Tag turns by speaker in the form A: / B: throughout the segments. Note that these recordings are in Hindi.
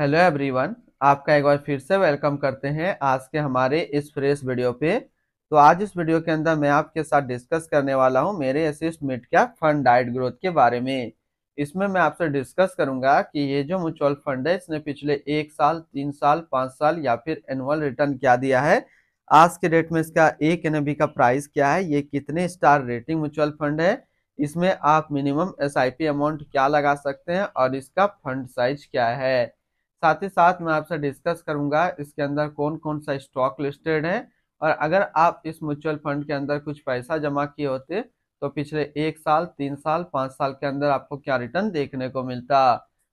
A: हेलो एवरीवन आपका एक बार फिर से वेलकम करते हैं आज के हमारे इस फ्रेश वीडियो पे तो आज इस वीडियो के अंदर मैं आपके साथ डिस्कस करने वाला हूं Mirae Asset mid cap fund डाइट ग्रोथ के बारे में इसमें मैं आपसे डिस्कस करूंगा कि ये जो म्यूचुअल फंड है इसने पिछले एक साल तीन साल पाँच साल या फिर एनुअल रिटर्न क्या दिया है आज के डेट में इसका एक एन का प्राइस क्या है ये कितने स्टार रेटिंग म्यूचुअल फंड है इसमें आप मिनिमम एस अमाउंट क्या लगा सकते हैं और इसका फंड साइज क्या है साथ ही साथ मैं आपसे डिस्कस करूंगा इसके अंदर कौन कौन सा स्टॉक लिस्टेड है और अगर आप इस म्यूचुअल फंड के अंदर कुछ पैसा जमा किए होते तो पिछले एक साल तीन साल पाँच साल के अंदर आपको क्या रिटर्न देखने को मिलता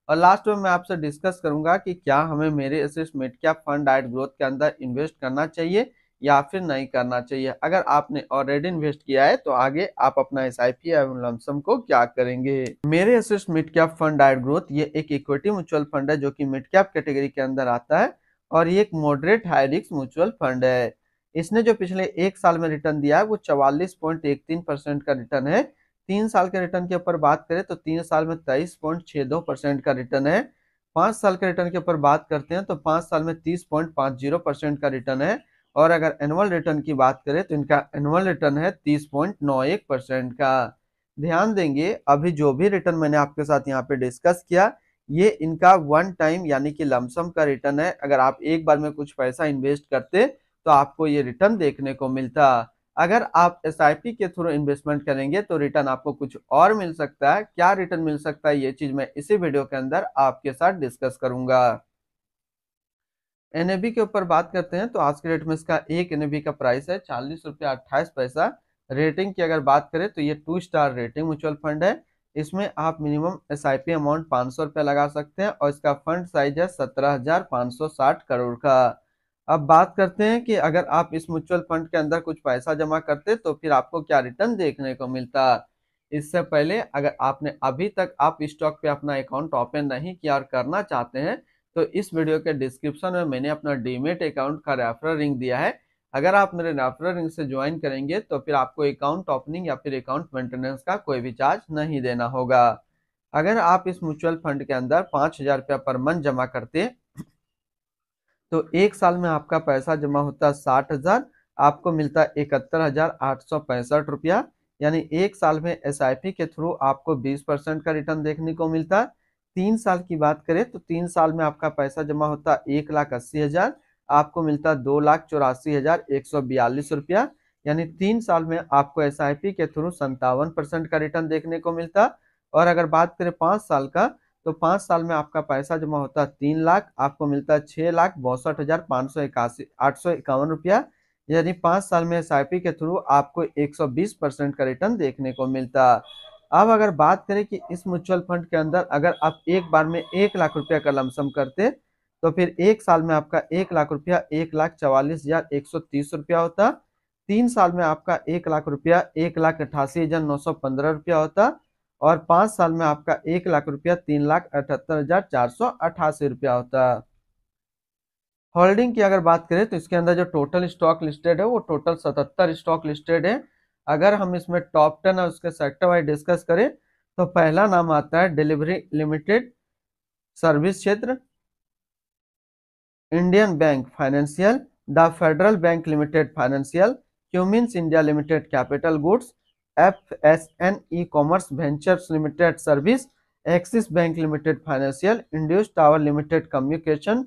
A: और लास्ट में मैं आपसे डिस्कस करूंगा कि क्या हमें Mirae Asset mid cap fund डाइट ग्रोथ के अंदर इन्वेस्ट करना चाहिए या फिर नहीं करना चाहिए अगर आपने ऑलरेडी इन्वेस्ट किया है तो आगे आप अपना एस आई पी एवं लमसम को क्या करेंगे Mirae Asset mid cap fund आइड ग्रोथ ये एक इक्विटी म्यूचुअल फंड है जो कि मिड कैप कैटेगरी के अंदर आता है और ये एक moderate high risk mutual fund है इसने जो पिछले एक साल में रिटर्न दिया है वो चवालीस पॉइंट एक तीन परसेंट का रिटर्न है तीन साल के रिटर्न के ऊपर बात करें तो तीन साल में तेईस पॉइंट दो परसेंट का रिटर्न है पांच साल के रिटर्न के ऊपर बात करते हैं तो पांच साल में तीस पॉइंट जीरो परसेंट का रिटर्न है और अगर एनुअल रिटर्न की बात करें तो इनका एनुअल रिटर्न है तीस पॉइंट नौ एक परसेंट का ध्यान देंगे अभी जो भी रिटर्न मैंने आपके साथ यहाँ पे डिस्कस किया ये इनका वन टाइम यानी कि लमसम का रिटर्न है अगर आप एक बार में कुछ पैसा इन्वेस्ट करते तो आपको ये रिटर्न देखने को मिलता अगर आप एस के थ्रू इन्वेस्टमेंट करेंगे तो रिटर्न आपको कुछ और मिल सकता है क्या रिटर्न मिल सकता है ये चीज़ मैं इसी वीडियो के अंदर आपके साथ डिस्कस करूंगा एन के ऊपर बात करते हैं तो आज के डेट में इसका एक एन का प्राइस है चालीस रुपया अट्ठाईस पैसा रेटिंग की अगर बात करें तो ये two star rating mutual fund है इसमें आप minimum S I P amount पाँच सौ रुपया लगा सकते हैं और इसका फंड साइज है सत्रह हजार पाँच सौ साठ करोड़ का अब बात करते हैं कि अगर आप इस म्यूचुअल फंड के अंदर कुछ पैसा जमा करते तो फिर आपको क्या रिटर्न देखने को मिलता इससे पहले अगर आपने अभी तक आप स्टॉक पे अपना अकाउंट ओपन नहीं किया और करना चाहते हैं तो इस वीडियो के डिस्क्रिप्शन में मैंने अपना डीमेट अकाउंट का रेफरल लिंक दिया है अगर आप मेरे रेफरल लिंक से ज्वाइन करेंगे तो फिर आपको अकाउंट ओपनिंग या फिर अकाउंट मेंटेनेंस का कोई भी चार्ज नहीं देना होगा अगर आप इस म्यूचुअल फंड के अंदर पाँच हज़ार रुपया पर मंथ जमा करते तो एक साल में आपका पैसा जमा होता साठ हज़ार आपको मिलता इकहत्तर हज़ार आठ सौ पैंसठ रुपया यानी एक साल में एस के थ्रू आपको बीस परसेंट का रिटर्न देखने को मिलता है तीन साल की बात करें तो तीन साल में आपका पैसा जमा होता एक लाख अस्सी हज़ार आपको मिलता दो लाख चौरासी हज़ार एक सौ बयालीस रुपया यानी तीन साल में आपको एस आई पी के थ्रू संतावन परसेंट का रिटर्न देखने को मिलता और अगर बात करें पांच साल का तो पांच साल में आपका पैसा जमा होता तीन लाख आपको मिलता छह लाख बौसठ हज़ार पाँच सौ इक्यासी आठ सौ इक्यावन रुपया यानी पांच साल में एस के थ्रू आपको एक सौ बीस परसेंट का रिटर्न देखने को मिलता अब अगर बात करें कि इस म्यूचुअल फंड के अंदर अगर आप एक बार में एक लाख रुपया का लमसम करते तो फिर एक साल में आपका एक लाख रुपया एक लाख चवालीस हजार एक सौ तीस रुपया होता तीन साल में आपका एक लाख रुपया एक लाख अठासी हजार नौ सौ पंद्रह रुपया होता और पांच साल में आपका एक लाख रुपया तीन लाख अठहत्तर हजार चार सौ अठासी रुपया होता होल्डिंग की अगर बात करें तो इसके अंदर जो टोटल स्टॉक लिस्टेड है वो टोटल सतहत्तर स्टॉक लिस्टेड है अगर हम इसमें टॉप टेन और उसके सेक्टर वाइज डिस्कस करें तो पहला नाम आता है डिलीवरी लिमिटेड सर्विस क्षेत्र Indian Bank financial the Federal Bank limited financial Cummins India limited capital goods F S N E commerce ventures limited service Axis Bank limited financial Indus Towers limited communication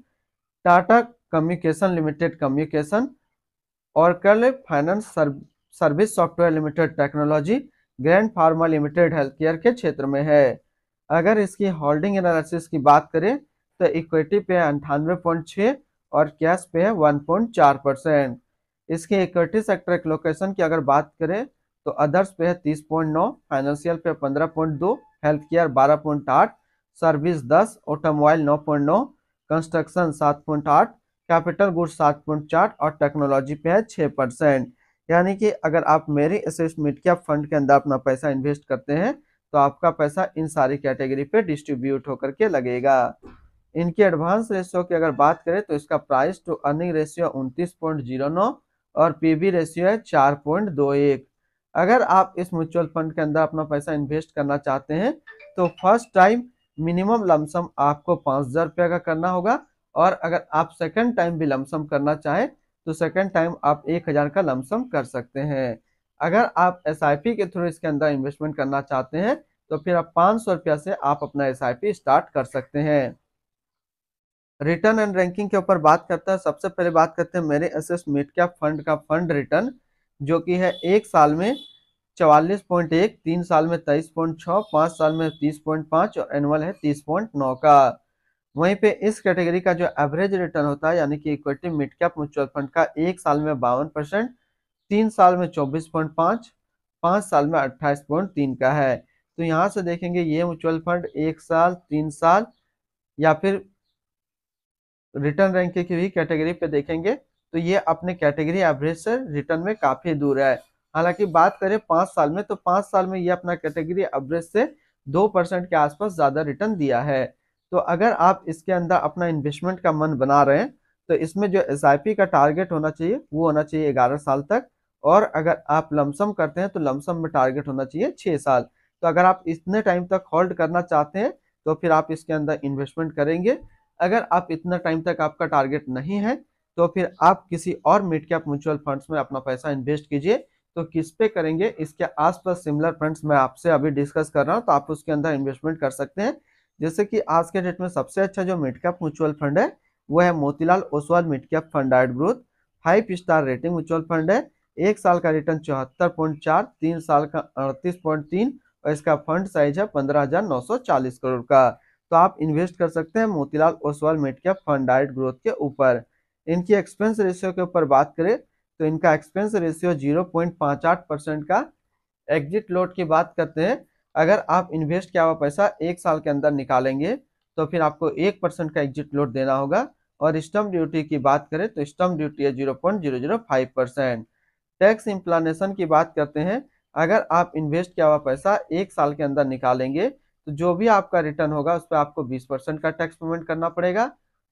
A: Tata communication limited communication और कल finance service service software limited technology Gland Pharma limited health care के क्षेत्र में है अगर इसकी होल्डिंग एनालिसिस की बात करें तो इक्विटी पे अंठानवे पॉइंट छः और कैश पे है वन पॉइंट चार परसेंट इसके इक्विटी सेक्टर लोकेशन की अगर बात करें तो अदर्स पे है तीस पॉइंट नौ फाइनेंशियल पे पंद्रह पॉइंट दो हेल्थ केयर बारह पॉइंट आठ सर्विस दस ऑटोमोबाइल नौ पॉइंट नौ कंस्ट्रक्शन सात पॉइंट आठ कैपिटल गुड्स सात पॉइंट चार और टेक्नोलॉजी पे है छः परसेंट यानी कि अगर आप मेरी असेसमेंट के फंड के अंदर अपना पैसा इन्वेस्ट करते हैं तो आपका पैसा इन सारी कैटेगरी पे डिस्ट्रीब्यूट होकर के लगेगा इनके एडवांस रेशियो की अगर बात करें तो इसका प्राइस टू अर्निंग रेशियो उनतीस पॉइंट जीरो नौ और बी रेशियो है चार पॉइंट दो एक अगर आप इस म्यूचुअल फंड के अंदर अपना पैसा इन्वेस्ट करना चाहते हैं तो फर्स्ट टाइम मिनिमम लमसम आपको पाँच हज़ार रुपये का करना होगा और अगर आप सेकेंड टाइम भी लमसम करना चाहें तो सेकेंड टाइम आप एक हज़ार का लमसम कर सकते हैं अगर आप एस के थ्रू इसके अंदर इन्वेस्टमेंट करना चाहते हैं तो फिर आप पाँच सौ रुपया से आप अपना एस स्टार्ट कर सकते हैं रिटर्न एंड रैंकिंग के ऊपर बात करते हैं सबसे पहले बात करते हैं Mirae Asset mid cap fund का फंड रिटर्न जो कि है एक साल में चवालीस पॉइंट एक तीन साल में तेईस पॉइंट छः पाँच साल में तीस पॉइंट पाँच और एनुअल है तीस पॉइंट नौ का वहीं पे इस कैटेगरी का जो एवरेज रिटर्न होता है यानी कि equity mid cap mutual fund का एक साल में बावन परसेंट तीन साल में चौबीस पॉइंट पाँच पाँच साल में अट्ठाईस पॉइंट तीन का है तो यहाँ से देखेंगे ये म्यूचुअल फंड एक साल तीन साल या फिर रिटर्न रैंक की भी कैटेगरी पे देखेंगे तो ये अपने कैटेगरी एवरेज से रिटर्न में काफ़ी दूर है हालांकि बात करें पाँच साल में तो पाँच साल में ये अपना कैटेगरी एवरेज से दो परसेंट के आसपास ज़्यादा रिटर्न दिया है तो अगर आप इसके अंदर अपना इन्वेस्टमेंट का मन बना रहे हैं तो इसमें जो एस का टारगेट होना चाहिए वो होना चाहिए ग्यारह साल तक और अगर आप लमसम करते हैं तो लमसम में टारगेट होना चाहिए छः साल तो अगर आप इतने टाइम तक होल्ड करना चाहते हैं तो फिर आप इसके अंदर इन्वेस्टमेंट करेंगे अगर आप इतना टाइम तक आपका टारगेट नहीं है तो फिर आप किसी और मिड कैप म्यूचुअल फंड्स में अपना पैसा इन्वेस्ट कीजिए तो किस पे करेंगे इसके आसपास सिमिलर फंड्स मैं आपसे अभी डिस्कस कर रहा हूँ तो आप उसके अंदर इन्वेस्टमेंट कर सकते हैं जैसे कि आज के डेट में सबसे अच्छा जो मिड कैप म्यूचुअल फंड है वो है Motilal Oswal mid cap fund आइड growth five star rating mutual fund है एक साल का रिटर्न चौहत्तर पॉइंट चार तीन साल का अड़तीस पॉइंट तीन और इसका फंड साइज है पंद्रह हजार नौ सौ चालीस करोड़ का तो आप इन्वेस्ट कर सकते हैं Motilal Oswal mid cap fund आइड ग्रोथ के ऊपर इनकी एक्सपेंस रेशियो के ऊपर बात करें तो इनका एक्सपेंस रेशियो जीरो पॉइंट आठ परसेंट का एग्जिट लोड की बात करते हैं अगर आप इन्वेस्ट किया हुआ पैसा एक साल के अंदर निकालेंगे तो फिर आपको एक परसेंट का एग्जिट लोड देना होगा और स्टम्प ड्यूटी की बात करें तो स्टम्प ड्यूटी है zero point zero zero five percent tax implication की बात करते हैं अगर आप इन्वेस्ट किया हुआ पैसा एक साल के अंदर निकालेंगे तो जो भी आपका रिटर्न होगा उस पर आपको बीस परसेंट का टैक्स पेमेंट करना पड़ेगा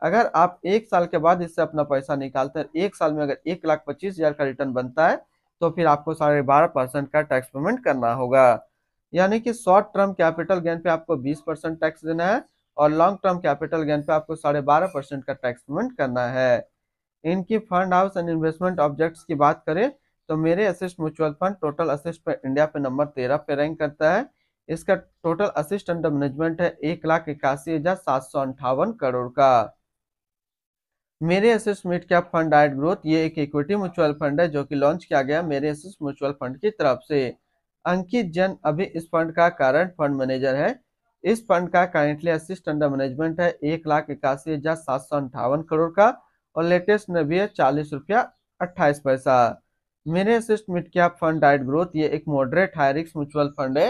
A: अगर आप एक साल के बाद इससे अपना पैसा निकालते हैं एक साल में अगर एक लाख पच्चीस हज़ार का रिटर्न बनता है तो फिर आपको साढ़े बारह परसेंट का टैक्स पेमेंट करना होगा यानी कि शॉर्ट टर्म कैपिटल गेन पे आपको 20 परसेंट टैक्स देना है और लॉन्ग टर्म कैपिटल गेन पे आपको साढ़े बारह परसेंट का टैक्स पेमेंट करना है इनकी fund house and investment objects की बात करें तो Mirae Asset mutual fund total asset पर इंडिया पे नंबर तेरह पे रैंक करता है इसका टोटल असिस्ट अंडर मैनेजमेंट है एक लाख इक्यासी हजार सात सौ अंठावन करोड़ का Mirae Asset mid cap fund आइड ग्रोथ ये एक इक्विटी म्यूचुअल फंड है जो कि लॉन्च किया गया मेरे असिस्ट म्यूचुअल फंड की तरफ से अंकित जैन अभी इस फंड का करंट फंड मैनेजर है इस फंड का करेंटली असिस्ट अंडर मैनेजमेंट है एक लाख इक्यासी हजार सात सौ अंठावन करोड़ का और लेटेस्ट में भी है चालीस रुपया अट्ठाईस पैसा Mirae Asset mid cap fund डाइट ग्रोथ ये एक मॉडरेट हायरिक्स म्यूचुअल फंड है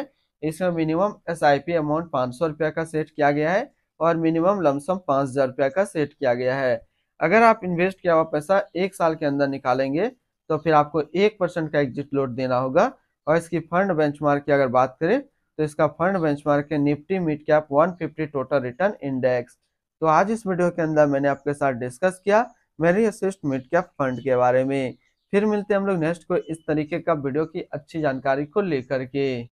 A: इसमें minimum S I P amount पाँच सौ रुपया का सेट किया गया है और मिनिमम लमसम पाँच हज़ार रुपया का सेट किया गया है अगर आप इन्वेस्ट किया हुआ पैसा एक साल के अंदर निकालेंगे तो फिर आपको एक परसेंट का एग्जिट लोड देना होगा और इसकी फंड बेंचमार्क की अगर बात करें तो इसका फंड बेंचमार्क है Nifty mid cap 150 total return index तो आज इस वीडियो के अंदर मैंने आपके साथ डिस्कस किया मेरी असिस्ट मिड कैप फंड के बारे में फिर मिलते हैं हम लोग नेक्स्ट को इस तरीके का वीडियो की अच्छी जानकारी को लेकर के